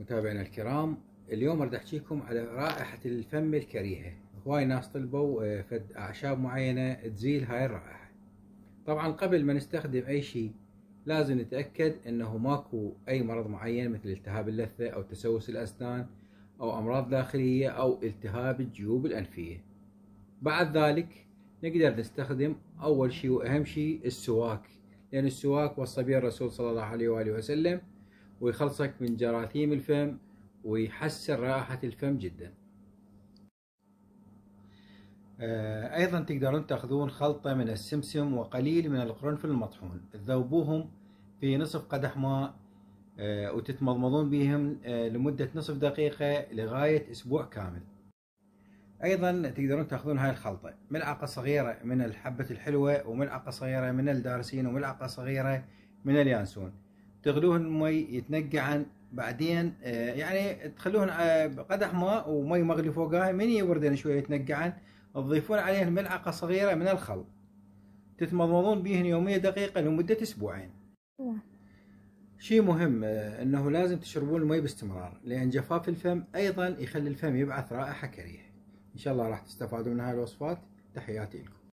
متابعينا الكرام اليوم اريد احكيكم على رائحه الفم الكريهه هواي ناس طلبوا آه، فد اعشاب معينه تزيل هاي الرائحه طبعا قبل ما نستخدم اي شيء لازم نتاكد انه ماكو اي مرض معين مثل التهاب اللثه او تسوس الاسنان او امراض داخليه او التهاب الجيوب الانفيه بعد ذلك نقدر نستخدم اول شيء واهم شيء السواك لان السواك وصى به الرسول صلى الله عليه واله وسلم ويخلصك من جراثيم الفم ويحسن راحة الفم جدا آه، أيضا تقدرون تأخذون خلطة من السمسم وقليل من القرنفل المطحون تذوبوهم في نصف قدح ماء آه، وتتمضمضون بهم آه، لمدة نصف دقيقة لغاية أسبوع كامل أيضا تقدرون تأخذون هاي الخلطة ملعقة صغيرة من الحبة الحلوة وملعقة صغيرة من الدارسين وملعقة صغيرة من اليانسون تغلوهن مي يتنقعن بعدين آه، يعني تخلوهن آه، قدح ماء ومي مغلي فوقها من يوردن شويه يتنقعن تضيفون عليهن ملعقه صغيره من الخل تتمضمضون بيهن يومية دقيقه لمده اسبوعين شيء مهم آه، انه لازم تشربون المي باستمرار لان جفاف الفم ايضا يخلي الفم يبعث رائحه كريهه ان شاء الله راح تستفادوا من هاي الوصفات تحياتي لكم